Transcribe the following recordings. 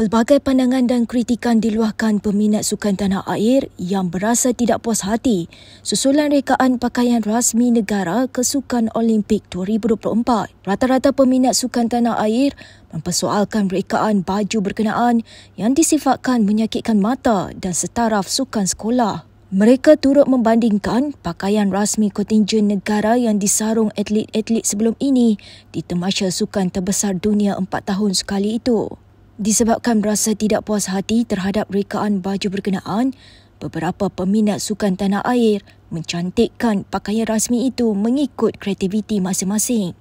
Pelbagai pandangan dan kritikan diluahkan peminat sukan tanah air yang berasa tidak puas hati susulan rekaan pakaian rasmi negara ke Sukan Olimpik 2024. Rata-rata peminat sukan tanah air mempersoalkan rekaan baju berkenaan yang disifatkan menyakitkan mata dan setaraf sukan sekolah. Mereka turut membandingkan pakaian rasmi kontinjen negara yang disarung atlet-atlet sebelum ini di temasya sukan terbesar dunia empat tahun sekali itu disebabkan rasa tidak puas hati terhadap rekaan baju berkenaan, beberapa peminat sukan tanah air mencantikkan pakaian rasmi itu mengikut kreativiti masing-masing.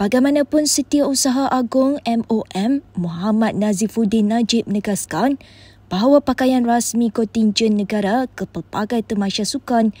Bagaimanapun Setiausaha agung MOM Muhammad Nazifuddin Najib menegaskan bahawa pakaian rasmi kontinjen negara ke pelbagai temasya sukan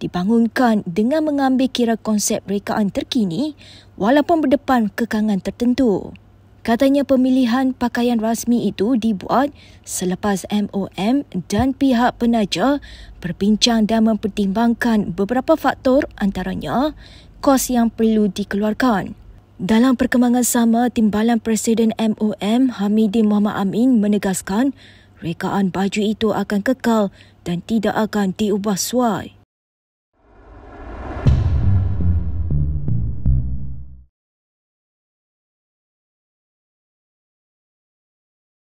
dibangunkan dengan mengambil kira konsep rekaan terkini walaupun berdepan kekangan tertentu. Katanya pemilihan pakaian rasmi itu dibuat selepas MOM dan pihak penaja berbincang dan mempertimbangkan beberapa faktor antaranya kos yang perlu dikeluarkan. Dalam perkembangan sama, Timbalan Presiden MOM Hamidi Muhammad Amin menegaskan rekaan baju itu akan kekal dan tidak akan diubah suai.